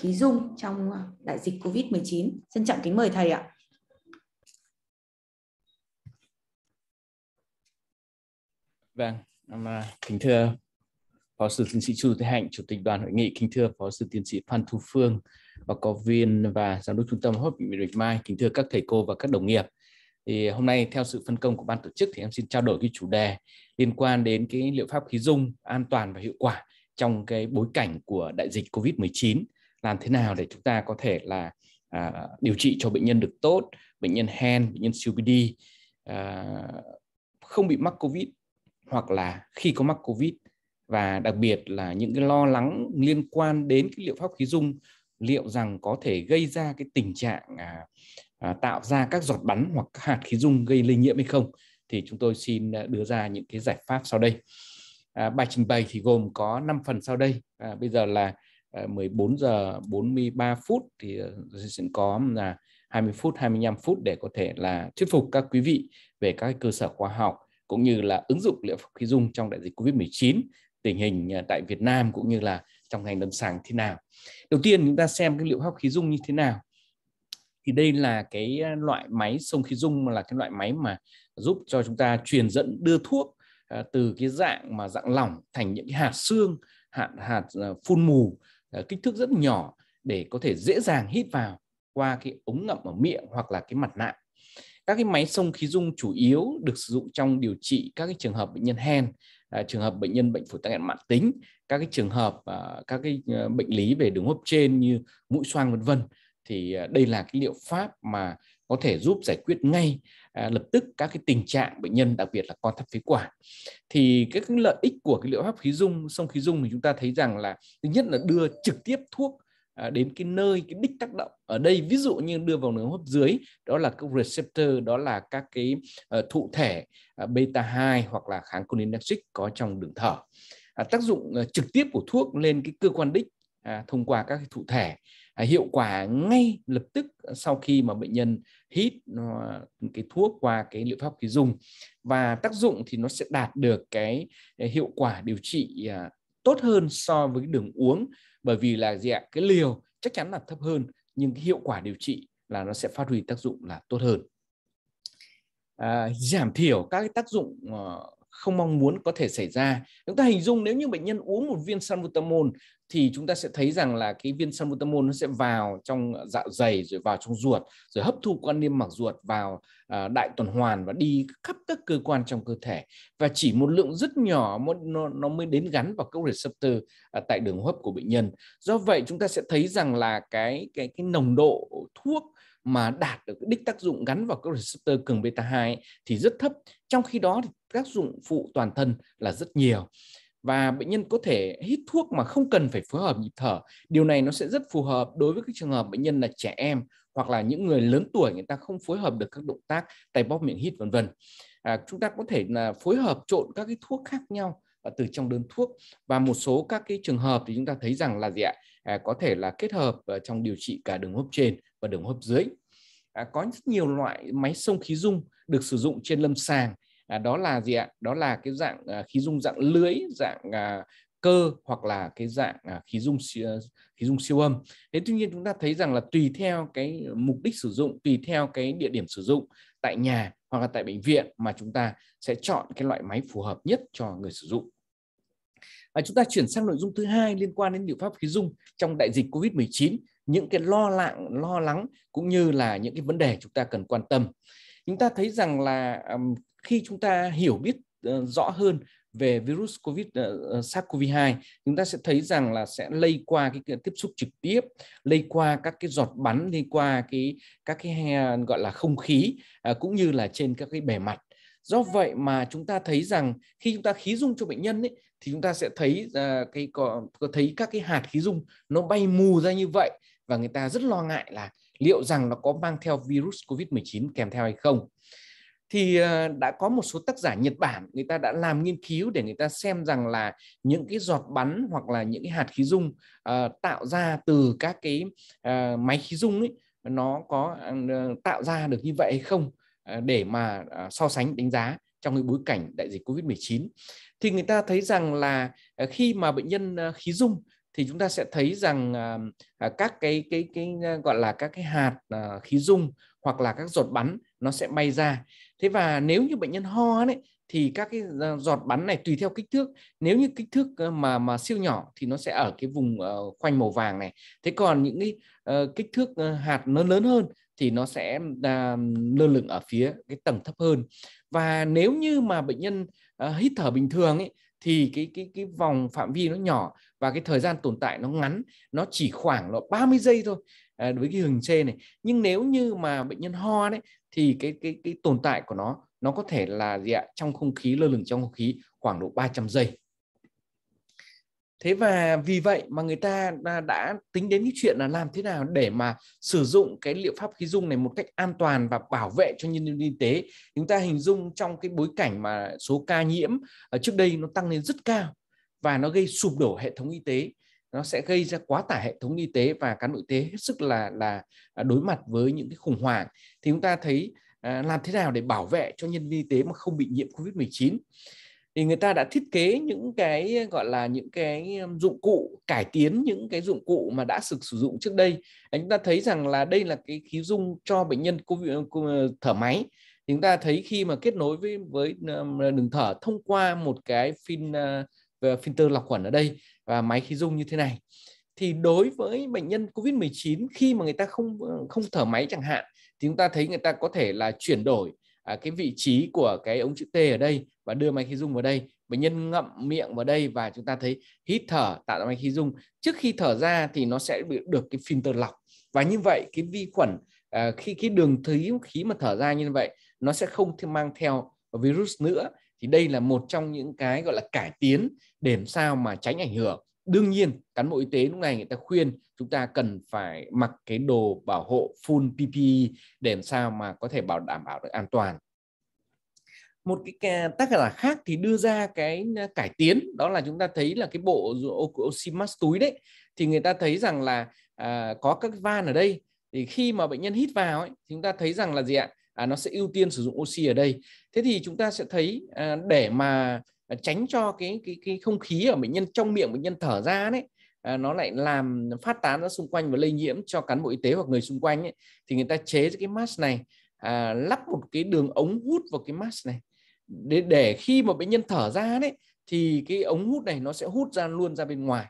khí dung trong ờ, đại dịch Covid-19. xin trọng kính mời thầy ạ. Vâng, à, kính thưa Phó sư tiến sĩ Chu Thế Hạnh, Chủ tịch đoàn hội nghị, kính thưa Phó sư tiến sĩ Phan Thu Phương, và có viên và giám đốc trung tâm hấp bệnh viện Bạch Mai, kính thưa các thầy cô và các đồng nghiệp. Thì hôm nay theo sự phân công của ban tổ chức thì em xin trao đổi cái chủ đề liên quan đến cái liệu pháp khí dung an toàn và hiệu quả trong cái bối cảnh của đại dịch Covid-19 làm thế nào để chúng ta có thể là à, điều trị cho bệnh nhân được tốt bệnh nhân hen bệnh nhân COPD à, không bị mắc covid hoặc là khi có mắc covid và đặc biệt là những cái lo lắng liên quan đến cái liệu pháp khí dung liệu rằng có thể gây ra cái tình trạng à, à, tạo ra các giọt bắn hoặc các hạt khí dung gây lây nhiễm hay không thì chúng tôi xin à, đưa ra những cái giải pháp sau đây à, bài trình bày thì gồm có 5 phần sau đây à, bây giờ là 14 ờ, giờ 43 phút thì ờ, sẽ có là 20 phút 25 phút để có thể là thuyết phục các quý vị về các cơ sở khoa học cũng như là ứng dụng liệu pháp khí dung trong đại dịch Covid-19 tình hình ờ, tại Việt Nam cũng như là trong ngành lâm sàng thế nào. Đầu tiên chúng ta xem cái liệu pháp khí dung như thế nào. Thì đây là cái loại máy sông khí dung là cái loại máy mà giúp cho chúng ta truyền dẫn đưa thuốc từ cái dạng mà dạng lỏng thành những hạt xương, hạt hạt phun mù Ờ, kích thước rất nhỏ để có thể dễ dàng hít vào qua cái ống ngậm ở miệng hoặc là cái mặt nạ. Các cái máy xông khí dung chủ yếu được sử dụng trong điều trị các cái trường hợp bệnh nhân hen, à, trường hợp bệnh nhân bệnh phổi tắc nghẽn mãn tính, các cái trường hợp à, các cái ờ, bệnh lý về đường hô hấp trên như mũi xoang vân vân thì à, đây là cái liệu pháp mà có thể giúp giải quyết ngay À, lập tức các cái tình trạng bệnh nhân đặc biệt là con thắt phế quản thì các cái lợi ích của cái liệu pháp khí dung sông khí dung thì chúng ta thấy rằng là thứ nhất là đưa trực tiếp thuốc à, đến cái nơi cái đích tác động ở đây ví dụ như đưa vào đường hô hấp dưới đó là các receptor đó là các cái ờ, thụ thể à, beta 2 hoặc là kháng cholinergic có trong đường thở tác dụng ờ, trực tiếp của thuốc lên cái cơ quan đích thông qua các cái thụ thể À, hiệu quả ngay lập tức sau khi mà bệnh nhân hít ờ, cái thuốc qua cái liệu pháp khí dùng và tác dụng thì nó sẽ đạt được cái hiệu quả điều trị à, tốt hơn so với đường uống bởi vì là gì ạ cái liều chắc chắn là thấp hơn nhưng cái hiệu quả điều trị là nó sẽ phát huy tác dụng là tốt hơn à, giảm thiểu các cái tác dụng ờ, không mong muốn có thể xảy ra. Chúng ta hình dung nếu như bệnh nhân uống một viên salbutamol thì chúng ta sẽ thấy rằng là cái viên salbutamol nó sẽ vào trong dạ dày rồi vào trong ruột rồi hấp thu qua niêm mạc ruột vào à, đại tuần hoàn và đi khắp các cơ quan trong cơ thể và chỉ một lượng rất nhỏ nó, nó mới đến gắn vào các receptor à, tại đường hô hấp của bệnh nhân do vậy chúng ta sẽ thấy rằng là cái cái cái nồng độ thuốc mà đạt được đích tác dụng gắn vào các receptor cường beta 2 thì rất thấp trong khi đó thì tác dụng phụ toàn thân là rất nhiều và bệnh nhân có thể hít thuốc mà không cần phải phối hợp nhịp thở điều này nó sẽ rất phù hợp đối với các trường hợp bệnh nhân là trẻ em hoặc là những người lớn tuổi người ta không phối hợp được các động tác tay bóp miệng hít vân vân à, chúng ta có thể là phối hợp trộn các cái thuốc khác nhau từ trong đơn thuốc và một số các cái trường hợp thì chúng ta thấy rằng là gì ạ à, có thể là kết hợp ờ, trong điều trị cả đường hô hấp trên và đường hô hấp dưới à, có rất nhiều loại máy sông khí dung được sử dụng trên lâm sàng à, đó là gì ạ đó là cái dạng à, khí dung dạng lưới dạng à, cơ hoặc là cái dạng à, khí dung khí dung siêu âm. Thế tuy nhiên chúng ta thấy rằng là tùy theo cái mục đích sử dụng, tùy theo cái địa điểm sử dụng tại nhà hoặc là tại bệnh viện mà chúng ta sẽ chọn cái loại máy phù hợp nhất cho người sử dụng. Và chúng ta chuyển sang nội dung thứ hai liên quan đến liệu pháp khí dung trong đại dịch Covid-19, những cái lo lắng, lo lắng cũng như là những cái vấn đề chúng ta cần quan tâm. Chúng ta thấy rằng là khi chúng ta hiểu biết ờ, rõ hơn về virus COVID uh, ờ, ờ, SARS-CoV-2 chúng ta sẽ thấy rằng là sẽ lây qua cái tiếp xúc trực tiếp, lây qua các cái giọt bắn, lây qua cái các cái gọi là không khí uh, cũng như là trên các cái bề mặt. Do vậy mà chúng ta thấy rằng khi chúng ta khí dung cho bệnh nhân ấy, thì chúng ta sẽ thấy uh, cái có, có thấy các cái hạt khí dung nó bay mù ra như vậy và người ta rất lo ngại là liệu rằng nó có mang theo virus COVID-19 kèm theo hay không thì ờ, đã có một số tác giả Nhật Bản người ta đã làm nghiên cứu để người ta xem rằng là những cái giọt bắn hoặc là những cái hạt khí dung uh, tạo ra từ các cái uh, máy khí dung ấy nó có uh, tạo ra được như vậy hay không uh, để mà uh, so sánh đánh giá trong cái bối cảnh đại dịch Covid-19 thì người ta thấy rằng là khi mà bệnh nhân khí dung thì chúng ta sẽ thấy rằng các cái cái cái gọi là các cái hạt khí dung hoặc là các giọt bắn nó sẽ bay ra thế và nếu như bệnh nhân ho đấy thì các cái ờ, giọt bắn này tùy theo kích thước nếu như kích thước ờ, mà mà siêu nhỏ thì nó sẽ ở cái vùng ờ, khoanh màu vàng này thế còn những cái uh, kích thước hạt nó lớn hơn thì nó sẽ uh, lơ lửng ở phía cái tầng thấp hơn và nếu như mà bệnh nhân uh, hít thở bình thường ấy thì cái cái cái vòng phạm vi nó nhỏ và cái thời gian tồn tại nó ngắn nó chỉ khoảng là 30 giây thôi à, với cái hừng chê này nhưng nếu như mà bệnh nhân ho đấy thì cái cái cái tồn tại của nó nó có thể là gì ạ trong không khí lơ lửng trong không khí khoảng độ 300 giây thế và vì vậy mà người ta đã, đã tính đến cái chuyện là làm thế nào để mà sử dụng cái liệu pháp khí dung này một cách an toàn và bảo vệ cho nhân viên y tế chúng ta hình dung trong cái bối cảnh mà số ca nhiễm ở ờ, trước đây nó tăng lên rất cao và nó gây sụp đổ hệ thống y tế nó sẽ gây ra quá tải hệ thống y tế và cán bộ y tế hết sức là là à, đối mặt với những cái khủng hoảng thì chúng ta thấy à, làm thế nào để bảo vệ cho nhân viên y tế mà không bị nhiễm covid 19 thì người ta đã thiết kế những cái gọi là những cái um, dụng cụ cải tiến những cái dụng cụ mà đã sử dụng trước đây chúng ta thấy rằng là đây là cái khí dung cho bệnh nhân covid uh, uh, thở máy chúng ta thấy khi mà kết nối với với um, đường thở thông qua một cái phin uh, Ờ, filter lọc khuẩn ở đây và máy khí dung như thế này thì đối với bệnh nhân COVID-19 khi mà người ta không ờ, không thở máy chẳng hạn thì chúng ta thấy người ta có thể là chuyển đổi à, cái vị trí của cái ống chữ T ở đây và đưa máy khí dung vào đây bệnh nhân ngậm miệng vào đây và chúng ta thấy hít thở tạo ra máy khí dung trước khi thở ra thì nó sẽ bị được cái filter lọc và như vậy cái vi khuẩn à, khi cái đường thứ khí mà thở ra như vậy nó sẽ không mang theo virus nữa thì đây là một trong những cái gọi là cải tiến để làm sao mà tránh ảnh hưởng đương nhiên cán bộ y tế lúc này người ta khuyên chúng ta cần phải mặc cái đồ bảo hộ full PPE để làm sao mà có thể bảo đảm bảo được an toàn một cái tác giả khác thì đưa ra cái à, cải tiến đó là chúng ta thấy là cái bộ oxy mask túi đấy thì người ta thấy rằng là à, có các van ở đây thì khi mà bệnh nhân hít vào ấy, chúng ta thấy rằng là gì ạ à, nó sẽ ưu tiên sử dụng oxy ở đây thế thì chúng ta sẽ thấy à, để mà tránh cho cái cái cái không khí ở bệnh nhân trong miệng bệnh nhân thở ra đấy à, nó lại làm phát tán ra xung quanh và lây nhiễm cho cán bộ y tế hoặc người xung quanh ấy, thì người ta chế cái mask này à, lắp một cái đường ống hút vào cái mask này để để khi mà bệnh nhân thở ra đấy thì cái ống hút này nó sẽ hút ra luôn ra bên ngoài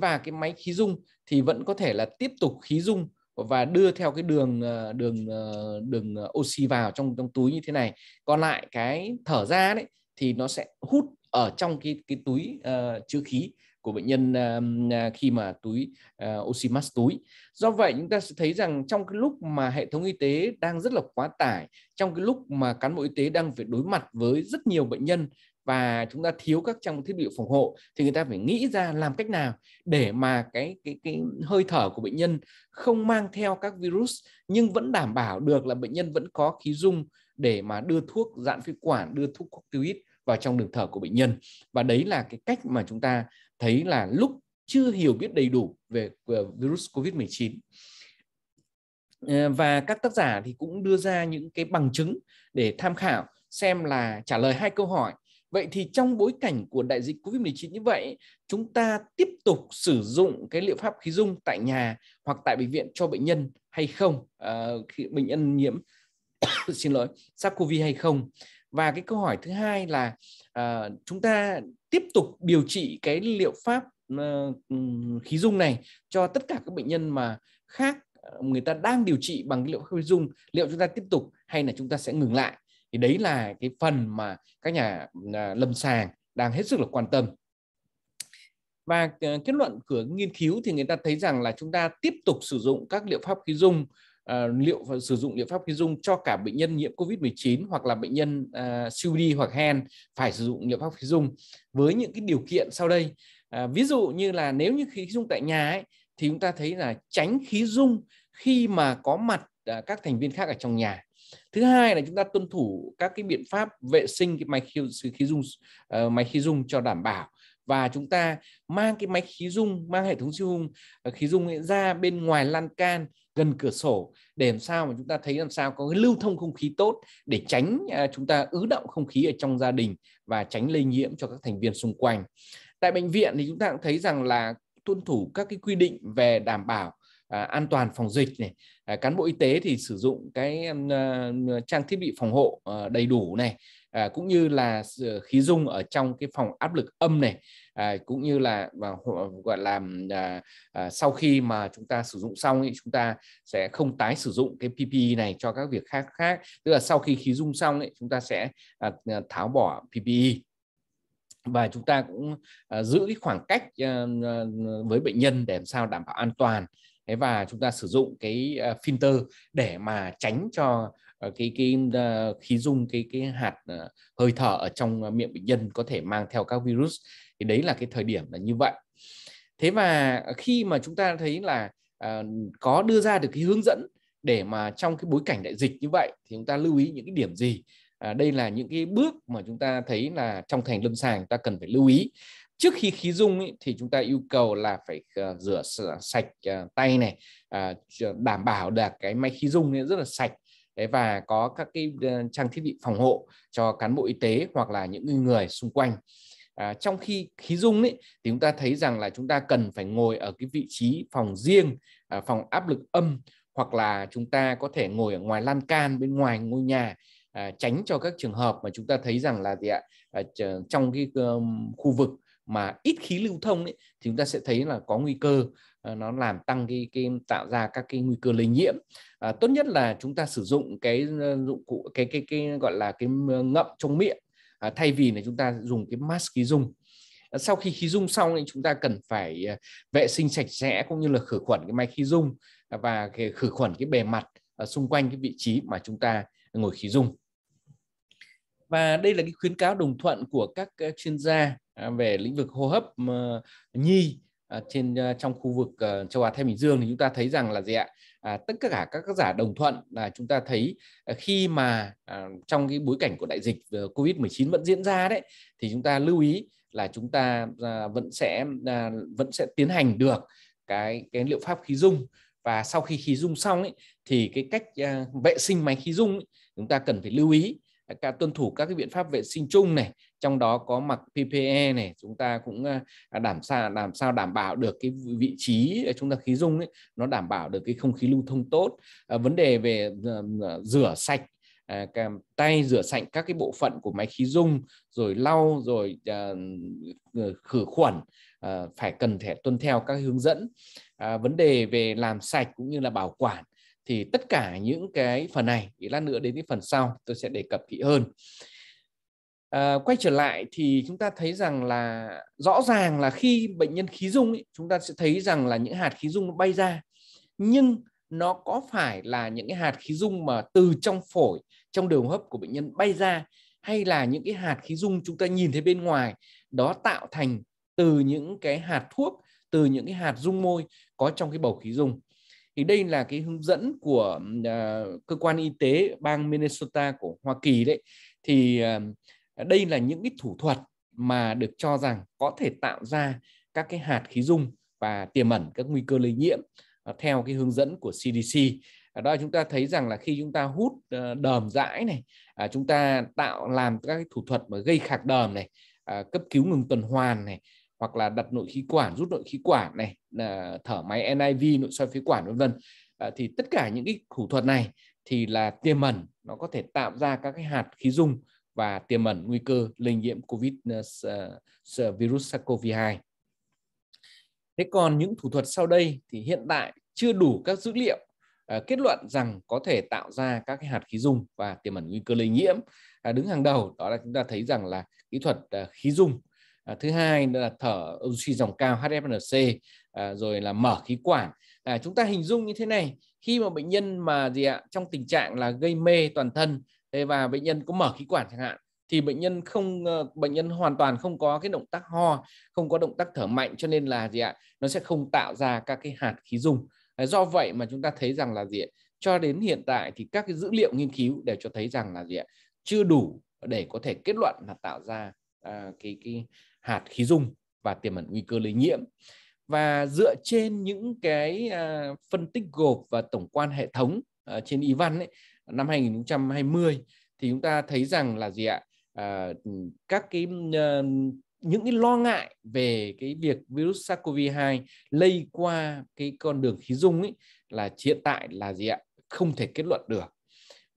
và cái máy khí dung thì vẫn có thể là tiếp tục khí dung và đưa theo cái đường ờ, đường ờ, đường ờ, oxy vào trong trong túi như thế này còn lại cái thở ra đấy thì nó sẽ hút ở trong cái cái túi uh, chứa khí của bệnh nhân uh, khi mà túi uh, oxy mask túi do vậy chúng ta sẽ thấy rằng trong cái lúc mà hệ thống y tế đang rất là quá tải trong cái lúc mà cán bộ y tế đang phải đối mặt với rất nhiều bệnh nhân và chúng ta thiếu các trang thiết bị phòng hộ thì người ta phải nghĩ ra làm cách nào để mà cái cái cái hơi thở của bệnh nhân không mang theo các virus nhưng vẫn đảm bảo được là bệnh nhân vẫn có khí dung để mà đưa thuốc giãn phế quản, đưa thuốc corticoid vào trong đường thở của bệnh nhân. Và đấy là cái cách mà chúng ta thấy là lúc chưa hiểu biết đầy đủ về virus COVID-19 ờ, và các tác giả thì cũng đưa ra những cái bằng chứng để tham khảo xem là trả lời hai câu hỏi Vậy thì trong bối cảnh của đại dịch Covid-19 như vậy, chúng ta tiếp tục sử dụng cái liệu pháp khí dung tại nhà hoặc tại bệnh viện cho bệnh nhân hay không? À, khi bệnh nhân nhiễm xin lỗi, SARS-CoV hay không? Và cái câu hỏi thứ hai là à, chúng ta tiếp tục điều trị cái liệu pháp uh, khí dung này cho tất cả các bệnh nhân mà khác người ta đang điều trị bằng cái liệu pháp khí dung, liệu chúng ta tiếp tục hay là chúng ta sẽ ngừng lại? thì đấy là cái phần mà các nhà à, lâm sàng đang hết sức là quan tâm và à, kết luận của nghiên cứu thì người ta thấy rằng là chúng ta tiếp tục sử dụng các liệu pháp khí dung à, liệu sử dụng liệu pháp khí dung cho cả bệnh nhân nhiễm COVID-19 hoặc là bệnh nhân uh, COD hoặc hen phải sử dụng liệu pháp khí dung với những cái điều kiện sau đây. ví dụ như là nếu như khí dung tại nhà ấy thì chúng ta thấy là tránh khí dung khi mà có mặt các thành viên khác ở trong nhà thứ hai là chúng ta tuân thủ các cái biện pháp vệ sinh cái máy khí, khí dung uh, ờ, máy khí dung cho đảm bảo và chúng ta mang cái máy khí dung mang hệ thống siêu hung ờ, khí dung ra bên ngoài lan can gần cửa sổ để làm sao mà chúng ta thấy làm sao có cái lưu thông không khí tốt để tránh ờ, chúng ta ứ động không khí ở trong gia đình và tránh lây nhiễm cho các thành viên xung quanh tại bệnh viện thì chúng ta cũng thấy rằng là tuân thủ các cái quy định về đảm bảo À, an toàn phòng dịch này à, cán bộ y tế thì sử dụng cái à, trang thiết bị phòng hộ đầy đủ này cũng như là ờ, khí dung ở trong cái phòng áp lực âm này cũng như là gọi là sau khi mà chúng ta sử dụng xong thì chúng ta sẽ không tái sử dụng cái PPE này cho các việc khác khác tức là sau khi khí dung xong ấy, chúng ta sẽ tháo bỏ PPE và chúng ta cũng giữ cái khoảng cách với bệnh nhân để làm sao đảm bảo an toàn và chúng ta sử dụng cái ờ, filter để mà tránh cho ờ, cái cái ờ, khí dung cái cái hạt hơi thở ở trong miệng bệnh nhân có thể mang theo các virus thì đấy là cái thời điểm là như vậy thế và khi mà chúng ta thấy là có đưa ra được cái hướng dẫn để mà trong cái bối cảnh đại dịch như vậy thì chúng ta lưu ý những cái điểm gì à, đây là những cái bước mà chúng ta thấy là trong thành lâm sàng ta cần phải lưu ý trước khi khí dung ý, thì chúng ta yêu cầu là phải ờ, rửa sạch ờ, tay này à, đảm bảo được cái máy khí dung ấy rất là sạch và có các cái ờ, trang thiết bị phòng hộ cho cán bộ y tế hoặc là những người xung quanh à, trong khi khí dung ấy, thì chúng ta thấy rằng là chúng ta cần phải ngồi ở cái vị trí phòng riêng, à, phòng áp lực âm hoặc là chúng ta có thể ngồi ở ngoài lan can bên ngoài ngôi nhà tránh cho các trường hợp mà chúng ta thấy rằng là gì ạ trong cái khu vực mà ít khí lưu thông ấy, thì chúng ta sẽ thấy là có nguy cơ ờ, nó làm tăng cái, cái tạo ra các cái nguy cơ lây nhiễm à, tốt nhất là chúng ta sử dụng cái ờ, dụng cụ cái cái cái gọi là cái ờ, ngậm trong miệng à, thay vì là chúng ta dùng cái mask khí dung à, sau khi khí dung xong thì chúng ta cần phải vệ sinh sạch sẽ cũng như là khử khuẩn cái máy khí dung à, và khử khuẩn cái bề mặt xung quanh cái vị trí mà chúng ta ngồi khí dung và đây là cái khuyến cáo đồng thuận của các chuyên gia À, về lĩnh vực hô hấp ờ, nhi à, trên ờ, trong khu vực ờ, châu Á Thái Bình Dương thì chúng ta thấy rằng là gì ạ? À, tất cả các tác giả đồng thuận là chúng ta thấy à, khi mà à, trong cái bối cảnh của đại dịch Covid-19 vẫn diễn ra đấy thì chúng ta lưu ý là chúng ta à, vẫn sẽ à, vẫn sẽ tiến hành được cái cái liệu pháp khí dung và sau khi khí dung xong ấy thì cái cách à, vệ sinh máy khí dung ấy, chúng ta cần phải lưu ý cả tuân thủ các cái biện pháp vệ sinh chung này trong đó có mặc PPE này chúng ta cũng à, à, đảm sao làm sao đảm bảo được cái vị trí à, chúng ta khí dung ấy, nó đảm bảo được cái không khí lưu thông tốt à, vấn đề về rửa sạch À, tay rửa sạch các cái bộ phận của máy khí dung rồi lau rồi uh, khử khuẩn uh, phải cần thể tuân theo các hướng dẫn à, vấn đề về làm sạch cũng như là bảo quản thì tất cả những cái phần này thì lát nữa đến cái phần sau tôi sẽ đề cập kỹ hơn à, quay trở lại thì chúng ta thấy rằng là rõ ràng là khi bệnh nhân khí dung ấy, chúng ta sẽ thấy rằng là những hạt khí dung nó bay ra nhưng nó có phải là những cái hạt khí dung mà từ trong phổi trong đường hô hấp của bệnh nhân bay ra hay là những cái hạt khí dung chúng ta nhìn thấy bên ngoài đó tạo thành từ những cái hạt thuốc từ những cái hạt dung môi có trong cái bầu khí dung thì đây là cái hướng dẫn của uh, cơ quan y tế bang Minnesota của Hoa Kỳ đấy thì uh, đây là những cái thủ thuật mà được cho rằng có thể tạo ra các cái hạt khí dung và tiềm ẩn các nguy cơ lây nhiễm uh, theo cái hướng dẫn của CDC ở đó chúng ta thấy rằng là khi chúng ta hút đờm dãi này chúng ta tạo làm các cái thủ thuật mà gây khạc đờm này cấp cứu ngừng tuần hoàn này hoặc là đặt nội khí quản rút nội khí quản này thở máy NIV nội soi phế quản vân vân à, thì tất cả những cái thủ thuật này thì là tiềm ẩn nó có thể tạo ra các cái hạt khí dung và tiềm ẩn nguy cơ lây nhiễm COVID ờ, ờ, virus SARS-CoV-2. Thế còn những thủ thuật sau đây thì hiện tại chưa đủ các dữ liệu ờ, kết luận rằng có thể tạo ra các cái hạt khí dung và tiềm ẩn nguy cơ lây nhiễm. À, đứng hàng đầu đó là chúng ta thấy rằng là kỹ thuật khí dung à, thứ hai là thở oxy dòng cao HFNC à, rồi là mở khí quản à, chúng ta hình dung như thế này khi mà bệnh nhân mà gì ạ trong tình trạng là gây mê toàn thân và bệnh nhân có mở khí quản chẳng hạn thì bệnh nhân không ờ, bệnh nhân hoàn toàn không có cái động tác ho không có động tác thở mạnh cho nên là gì ạ nó sẽ không tạo ra các cái hạt khí dung à, do vậy mà chúng ta thấy rằng là gì ạ? cho đến hiện tại thì các cái dữ liệu nghiên cứu đều cho thấy rằng là gì ạ chưa đủ để có thể kết luận là tạo ra À, cái cái hạt khí dung và tiềm ẩn nguy cơ lây nhiễm và dựa trên những cái à, phân tích gộp và tổng quan hệ thống à, trên y văn ấy, năm 2020 thì chúng ta thấy rằng là gì ạ các cái những cái lo ngại về cái việc virus SARS-CoV-2 lây qua cái con đường khí dung ấy là hiện tại là gì ạ không thể kết luận được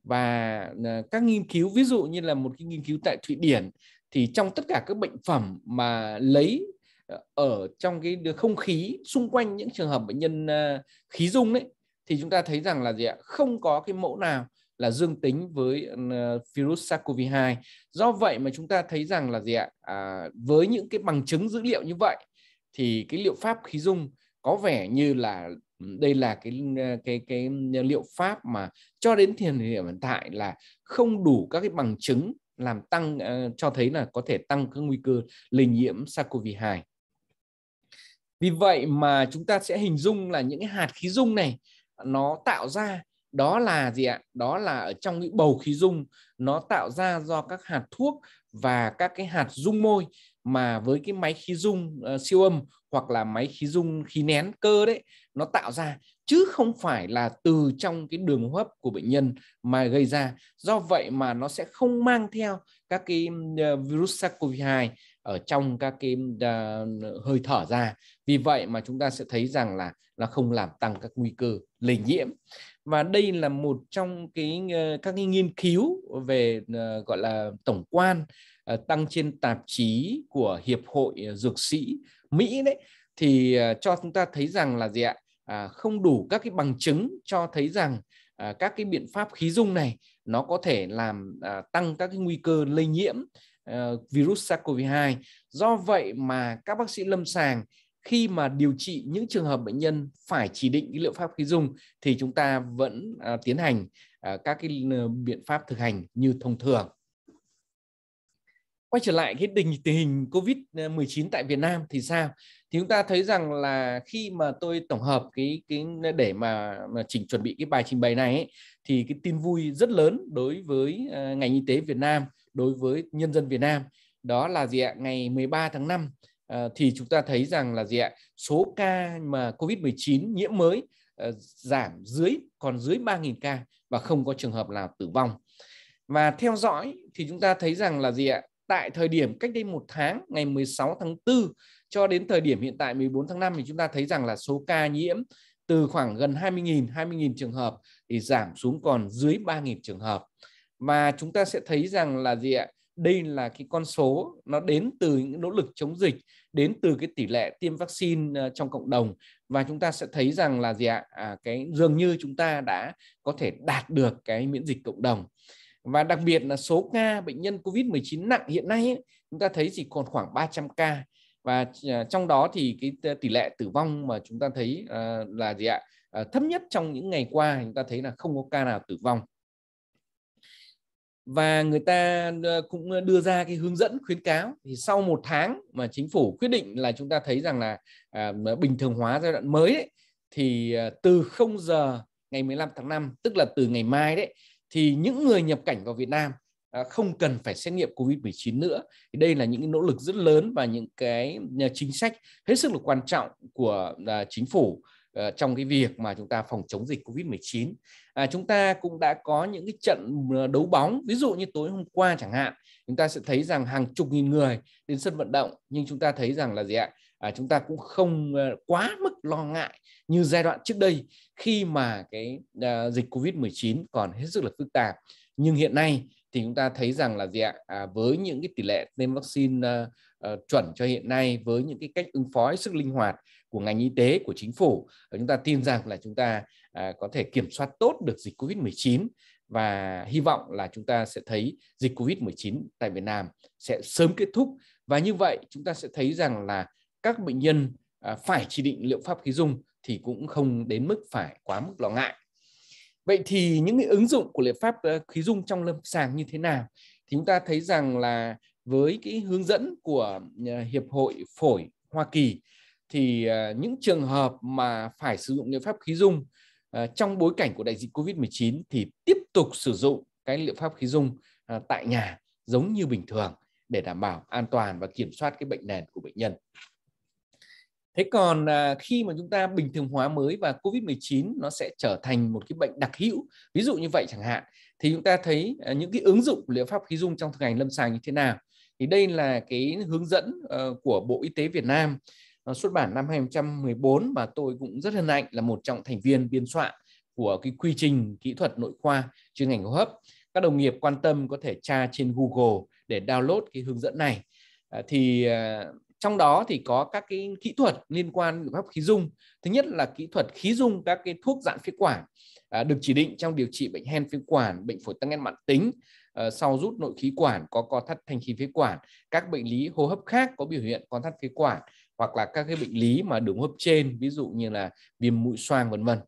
và các nghiên cứu ví dụ như là một cái nghiên cứu tại Thụy Điển thì trong tất cả các bệnh phẩm mà lấy ờ, ở trong cái không khí xung quanh những trường hợp bệnh nhân ờ, khí dung đấy thì chúng ta thấy rằng là gì ạ không có cái mẫu nào là dương tính với ờ, virus SARS-CoV-2 do vậy mà chúng ta thấy rằng là gì ạ à, với những cái bằng chứng dữ liệu như vậy thì cái liệu pháp khí dung có vẻ như là ừ, đây là cái cái cái liệu pháp mà cho đến thời điểm hiện tại là không đủ các cái bằng chứng làm tăng uh, cho thấy là có thể tăng các nguy cơ lây nhiễm SARS-CoV-2. Vì vậy mà chúng ta sẽ hình dung là những hạt khí dung này nó tạo ra đó là gì ạ? Đó là ở trong những bầu khí dung nó tạo ra do các hạt thuốc và các cái hạt dung môi mà với cái máy khí dung uh, siêu âm hoặc là máy khí dung khí nén cơ đấy nó tạo ra chứ không phải là từ trong cái đường hô hấp của bệnh nhân mà gây ra. Do vậy mà nó sẽ không mang theo các cái ờ, virus SARS-CoV-2 ở trong các cái ờ, hơi thở ra. Vì vậy mà chúng ta sẽ thấy rằng là nó không làm tăng các nguy cơ lây nhiễm. Và đây là một trong cái ờ, các cái nghiên cứu về gọi là tổng quan tăng trên tạp chí của Hiệp hội Dược sĩ Mỹ đấy thì cho chúng ta thấy rằng là gì ạ à, không đủ các cái bằng chứng cho thấy rằng à, các cái biện pháp khí dung này nó có thể làm à, tăng các cái nguy cơ lây nhiễm à, virus SARS-CoV-2. Do vậy mà các bác sĩ lâm sàng khi mà điều trị những trường hợp bệnh nhân phải chỉ định cái liệu pháp khí dung thì chúng ta vẫn à, tiến hành à, các cái ờ, biện pháp thực hành như thông thường quay trở lại cái tình hình covid 19 tại Việt Nam thì sao thì chúng ta thấy rằng là khi mà tôi tổng hợp cái cái để mà, mà chỉnh chuẩn bị cái bài trình bày này ấy, thì cái tin vui rất lớn đối với à, ngành y tế Việt Nam đối với nhân dân Việt Nam đó là gì ạ ngày 13 tháng 5 à, thì chúng ta thấy rằng là gì ạ số ca mà covid 19 nhiễm mới à, giảm dưới còn dưới 3.000 ca và không có trường hợp nào tử vong và theo dõi thì chúng ta thấy rằng là gì ạ tại thời điểm cách đây một tháng ngày 16 tháng 4 cho đến thời điểm hiện tại 14 tháng 5 thì chúng ta thấy rằng là số ca nhiễm từ khoảng gần 20.000 20.000 trường hợp thì giảm xuống còn dưới 3.000 trường hợp và chúng ta sẽ thấy rằng là gì ạ đây là cái con số nó đến từ những nỗ lực chống dịch đến từ cái tỷ lệ tiêm vaccine ờ, trong cộng đồng và chúng ta sẽ thấy rằng là gì ạ à, cái dường như chúng ta đã có thể đạt được cái miễn dịch cộng đồng và đặc biệt là số ca bệnh nhân COVID-19 nặng hiện nay chúng ta thấy chỉ còn khoảng 300 ca và à, trong đó thì cái tỷ lệ tử vong mà chúng ta thấy à, là gì ạ à, thấp nhất trong những ngày qua chúng ta thấy là không có ca nào tử vong và người ta cũng đưa ra cái hướng dẫn khuyến cáo thì sau một tháng mà chính phủ quyết định là chúng ta thấy rằng là bình thường hóa giai đoạn mới ấy, thì từ 0 giờ ngày 15 tháng 5 tức là từ ngày mai đấy thì những người nhập cảnh vào Việt Nam à, không cần phải xét nghiệm COVID-19 nữa. đây là những nỗ lực rất lớn và những cái à, chính sách hết sức là quan trọng của à, chính phủ trong cái việc mà chúng ta phòng chống dịch COVID-19. À, chúng ta cũng đã có những cái trận đấu bóng, ví dụ như tối hôm qua chẳng hạn, chúng ta sẽ thấy rằng hàng chục nghìn người đến sân vận động, nhưng chúng ta thấy rằng là gì ạ? à, chúng ta cũng không ờ, quá mức lo ngại như giai đoạn trước đây khi mà cái à, dịch Covid-19 còn hết sức là phức tạp. Nhưng hiện nay thì chúng ta thấy rằng là gì ạ? À, với những cái tỷ lệ tiêm vaccine à, à, chuẩn cho hiện nay với những cái cách ứng phó sức linh hoạt của ngành y tế của chính phủ chúng ta tin rằng là chúng ta à, có thể kiểm soát tốt được dịch Covid-19 và hy vọng là chúng ta sẽ thấy dịch Covid-19 tại Việt Nam sẽ sớm kết thúc và như vậy chúng ta sẽ thấy rằng là các bệnh nhân à, phải chỉ định liệu pháp khí dung thì cũng không đến mức phải quá mức lo ngại. Vậy thì những cái ứng dụng của liệu pháp ờ, khí dung trong lâm sàng như thế nào? Thì chúng ta thấy rằng là với cái hướng dẫn của ờ, Hiệp hội Phổi Hoa Kỳ thì ờ, những trường hợp mà phải sử dụng liệu pháp khí dung trong bối cảnh của đại dịch COVID-19 thì tiếp tục sử dụng cái liệu pháp khí dung tại nhà giống như bình thường để đảm bảo an toàn và kiểm soát cái bệnh nền của bệnh nhân. Thế còn à, khi mà chúng ta bình thường hóa mới và Covid-19 nó sẽ trở thành một cái bệnh đặc hữu, ví dụ như vậy chẳng hạn, thì chúng ta thấy à, những cái ứng dụng liệu pháp khí dung trong thực hành lâm sàng như thế nào? Thì đây là cái hướng dẫn ờ, của Bộ Y tế Việt Nam uh, xuất bản năm 2014 và tôi cũng rất hân hạnh là một trong thành viên biên soạn của cái quy trình kỹ thuật nội khoa chuyên ngành hô hấp. Các đồng nghiệp quan tâm có thể tra trên Google để download cái hướng dẫn này. À, thì trong đó thì có các cái kỹ thuật liên quan biện pháp khí dung thứ nhất là kỹ thuật khí dung các cái thuốc giãn phế quản à, được chỉ định trong điều trị bệnh hen phế quản bệnh phổi tắc nghẽn mạng tính à, sau rút nội khí quản có co thắt thanh khí phế quản các bệnh lý hô hấp khác có biểu hiện co thắt phế quản hoặc là các cái bệnh lý mà đường hô hấp trên ví dụ như là viêm mũi xoang vân vân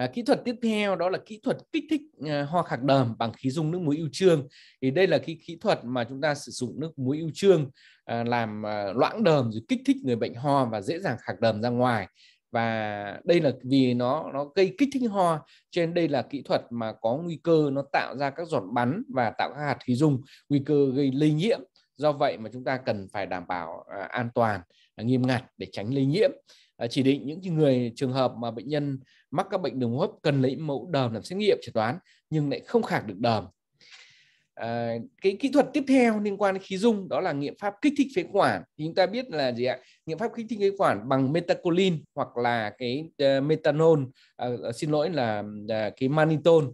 À, kỹ thuật tiếp theo đó là kỹ thuật kích thích à, ho khạc đờm bằng khí dung nước muối ưu trương. Thì đây là cái kỹ thuật mà chúng ta sử dụng nước muối ưu trương à, làm à, loãng đờm rồi kích thích người bệnh ho và dễ dàng khạc đờm ra ngoài. Và đây là vì nó nó gây kích thích ho cho nên đây là kỹ thuật mà có nguy cơ nó tạo ra các giọt bắn và tạo các hạt khí dung, nguy cơ gây lây nhiễm. Do vậy mà chúng ta cần phải đảm bảo à, an toàn, à, nghiêm ngặt để tránh lây nhiễm. Ờ, chỉ định những người trường hợp mà bệnh nhân mắc các bệnh đường hô hấp cần lấy mẫu đờm làm xét nghiệm chẩn đoán nhưng lại không khạc được đờm À, cái kỹ thuật tiếp theo liên quan đến khí dung đó là nghiệm pháp kích thích phế quản thì chúng ta biết là gì ạ nghiệm pháp kích thích phế quản bằng metacolin hoặc là cái uh, ờ, metanol uh, xin lỗi là uh, cái manitol uh,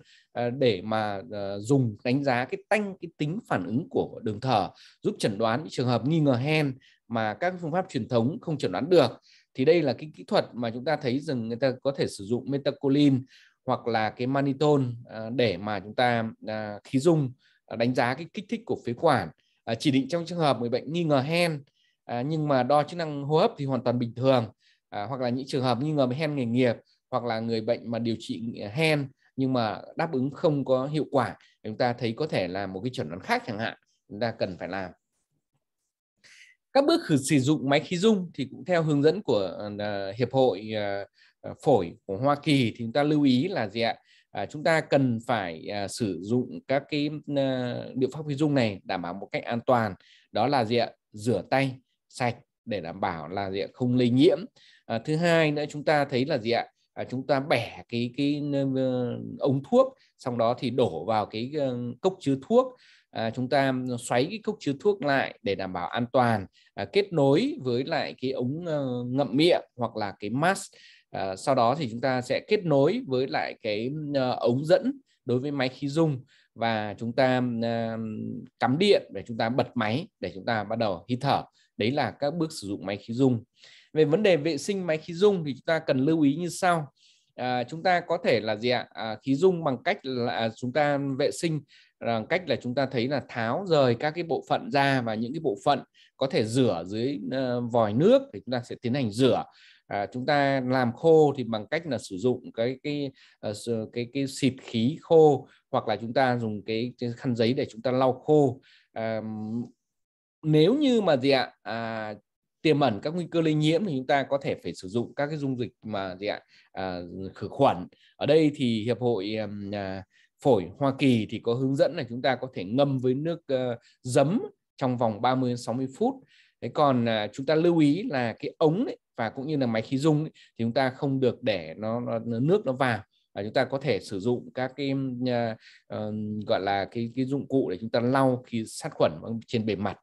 để mà uh, dùng đánh giá cái tanh cái tính phản ứng của đường thở giúp chẩn đoán những trường hợp nghi ngờ hen mà các phương pháp truyền thống không chẩn đoán được thì đây là cái kỹ thuật mà chúng ta thấy rằng người ta có thể sử dụng metacolin hoặc là cái manitol à, để mà chúng ta à, khí dung à, đánh giá cái kích thích của phế quản chỉ định trong trường hợp người bệnh nghi ngờ hen nhưng mà đo chức năng hô hấp thì hoàn toàn bình thường hoặc là những trường hợp nghi ngờ hen nghề nghiệp hoặc là người bệnh mà điều trị hen nhưng mà đáp ứng không có hiệu quả chúng ta thấy có thể là một cái chuẩn đoán khác chẳng hạn chúng ta cần phải làm các bước khử sử dụng máy khí dung thì cũng theo hướng dẫn của uh, hiệp hội uh, phổi của Hoa Kỳ thì chúng ta lưu ý là gì ạ à, chúng ta cần phải à, sử dụng các cái à, biện pháp khí dung này đảm bảo một cách an toàn đó là gì ạ rửa tay sạch để đảm bảo là gì ạ không lây nhiễm à, thứ hai nữa chúng ta thấy là gì ạ à, chúng ta bẻ cái cái ờ, ống thuốc xong đó thì đổ vào cái ờ, cốc chứa thuốc à, chúng ta xoáy cái cốc chứa thuốc lại để đảm bảo an toàn à, kết nối với lại cái ống uh, ngậm miệng hoặc là cái mask à, sau đó thì chúng ta sẽ kết nối với lại cái uh, ống dẫn đối với máy khí dung và chúng ta uh, cắm điện để chúng ta bật máy để chúng ta bắt đầu hít thở đấy là các bước sử dụng máy khí dung về vấn đề vệ sinh máy khí dung thì chúng ta cần lưu ý như sau à, chúng ta có thể là gì ạ à, khí dung bằng cách là à, chúng ta vệ sinh rằng cách là chúng ta thấy là tháo rời các cái bộ phận ra và những cái bộ phận có thể rửa dưới ờ, vòi nước thì chúng ta sẽ tiến hành rửa à, chúng ta làm khô thì bằng cách là sử dụng cái cái ờ, cái cái, xịt khí khô hoặc là chúng ta dùng cái, cái khăn giấy để chúng ta lau khô à, nếu như mà gì ạ à, tiềm ẩn các nguy cơ lây nhiễm thì chúng ta có thể phải sử dụng các cái dung dịch mà gì ạ à, khử khuẩn ở đây thì hiệp hội à, phổi Hoa Kỳ thì có hướng dẫn là chúng ta có thể ngâm với nước uh, giấm trong vòng 30 60 phút. Thế còn uh, chúng ta lưu ý là cái ống ấy, và cũng như là máy khí dung ấy, thì chúng ta không được để nó, nó nước nó vào và chúng ta có thể sử dụng các cái uh, gọi là cái cái dụng cụ để chúng ta lau khi sát khuẩn trên bề mặt.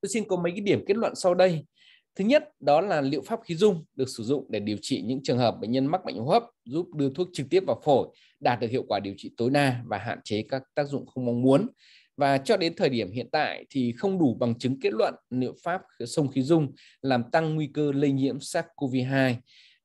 Tôi xin có mấy cái điểm kết luận sau đây Thứ nhất đó là liệu pháp khí dung được sử dụng để điều trị những trường hợp bệnh nhân mắc bệnh hô hấp, giúp đưa thuốc trực tiếp vào phổi, đạt được hiệu quả điều trị tối đa và hạn chế các tác dụng không mong muốn. Và cho đến thời điểm hiện tại thì không đủ bằng chứng kết luận liệu pháp sông khí dung làm tăng nguy cơ lây nhiễm SARS-CoV-2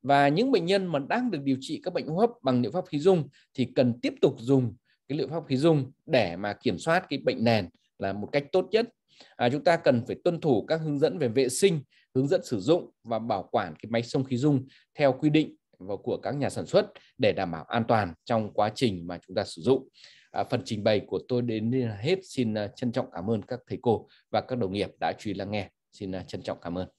và những bệnh nhân mà đang được điều trị các bệnh hô hấp bằng liệu pháp khí dung thì cần tiếp tục dùng cái liệu pháp khí dung để mà kiểm soát cái bệnh nền là một cách tốt nhất. À, chúng ta cần phải tuân thủ các hướng dẫn về vệ sinh hướng dẫn sử dụng và bảo quản cái máy sông khí dung theo quy định và của các nhà sản xuất để đảm bảo an toàn trong quá trình mà chúng ta sử dụng. À, phần trình bày của tôi đến hết xin à, trân trọng cảm ơn các thầy cô và các đồng nghiệp đã chú ý lắng nghe. Xin à, trân trọng cảm ơn.